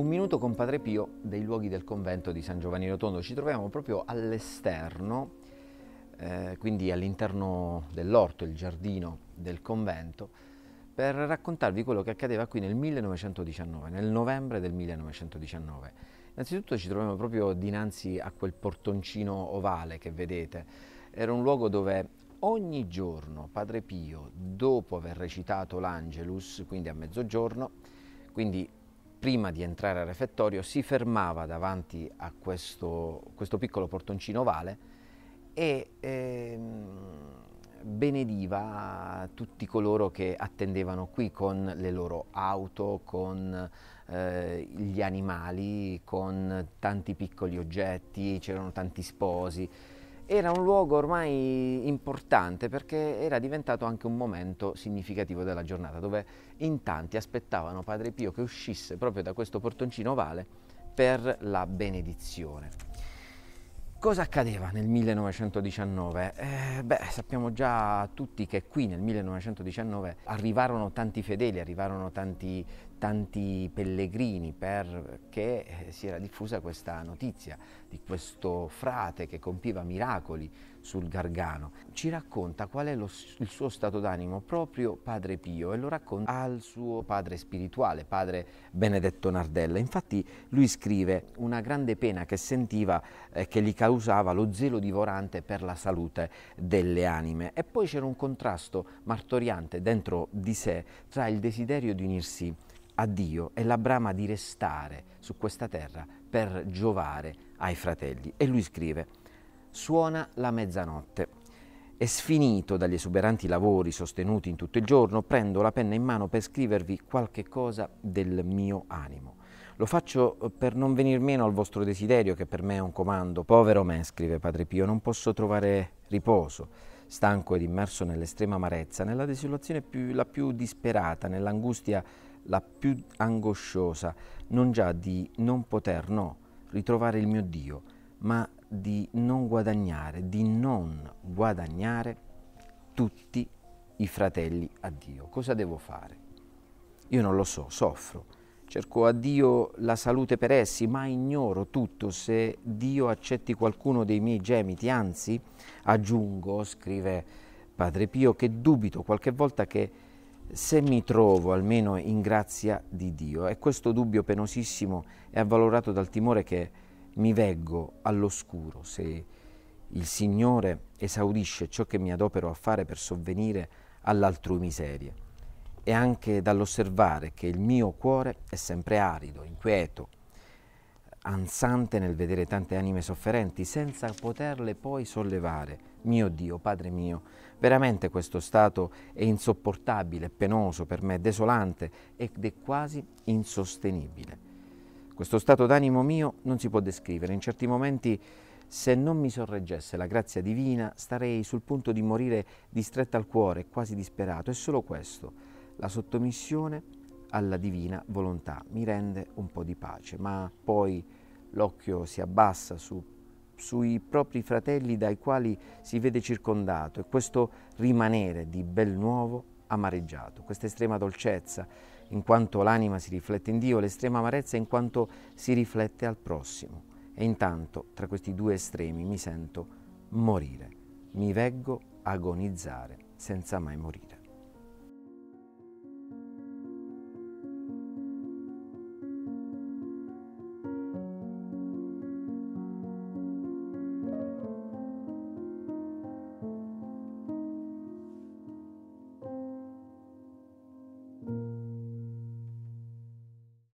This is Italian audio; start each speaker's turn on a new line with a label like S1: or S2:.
S1: Un minuto con Padre Pio dei luoghi del convento di San Giovanni Rotondo. Ci troviamo proprio all'esterno, eh, quindi all'interno dell'orto, il giardino del convento, per raccontarvi quello che accadeva qui nel 1919, nel novembre del 1919. Innanzitutto ci troviamo proprio dinanzi a quel portoncino ovale che vedete. Era un luogo dove ogni giorno Padre Pio, dopo aver recitato l'Angelus, quindi a mezzogiorno, quindi prima di entrare al refettorio si fermava davanti a questo, questo piccolo portoncino ovale e ehm, benediva tutti coloro che attendevano qui con le loro auto, con eh, gli animali, con tanti piccoli oggetti, c'erano tanti sposi era un luogo ormai importante perché era diventato anche un momento significativo della giornata dove in tanti aspettavano Padre Pio che uscisse proprio da questo portoncino ovale per la benedizione. Cosa accadeva nel 1919? Eh, beh, sappiamo già tutti che qui nel 1919 arrivarono tanti fedeli, arrivarono tanti tanti pellegrini perché eh, si era diffusa questa notizia di questo frate che compiva miracoli sul Gargano. Ci racconta qual è lo, il suo stato d'animo proprio Padre Pio e lo racconta al suo padre spirituale, padre Benedetto Nardella. Infatti lui scrive una grande pena che sentiva eh, che gli causava lo zelo divorante per la salute delle anime e poi c'era un contrasto martoriante dentro di sé tra il desiderio di unirsi a Dio e la brama di restare su questa terra per giovare ai fratelli. E lui scrive, suona la mezzanotte. E sfinito dagli esuberanti lavori sostenuti in tutto il giorno, prendo la penna in mano per scrivervi qualche cosa del mio animo. Lo faccio eh, per non venir meno al vostro desiderio, che per me è un comando. Povero me, scrive Padre Pio, non posso trovare riposo. Stanco ed immerso nell'estrema amarezza, nella desolazione più, la più disperata, nell'angustia la più angosciosa, non già di non poter, no, ritrovare il mio Dio, ma di non guadagnare, di non guadagnare tutti i fratelli a Dio. Cosa devo fare? Io non lo so, soffro. Cerco a Dio la salute per essi, ma ignoro tutto se Dio accetti qualcuno dei miei gemiti. Anzi, aggiungo, scrive Padre Pio, che dubito qualche volta che se mi trovo almeno in grazia di Dio. E questo dubbio penosissimo è avvalorato dal timore che mi veggo all'oscuro se il Signore esaudisce ciò che mi adopero a fare per sovvenire all'altrui miserie. E anche dall'osservare che il mio cuore è sempre arido, inquieto, ansante nel vedere tante anime sofferenti senza poterle poi sollevare. Mio Dio, Padre mio, veramente questo stato è insopportabile, penoso per me, desolante ed è quasi insostenibile. Questo stato d'animo mio non si può descrivere, in certi momenti se non mi sorreggesse la grazia divina starei sul punto di morire distretta al cuore, quasi disperato, è solo questo, la sottomissione alla divina volontà, mi rende un po' di pace, ma poi l'occhio si abbassa su, sui propri fratelli dai quali si vede circondato e questo rimanere di bel nuovo amareggiato, questa estrema dolcezza in quanto l'anima si riflette in Dio, l'estrema amarezza in quanto si riflette al prossimo. E intanto tra questi due estremi mi sento morire, mi veggo agonizzare senza mai morire.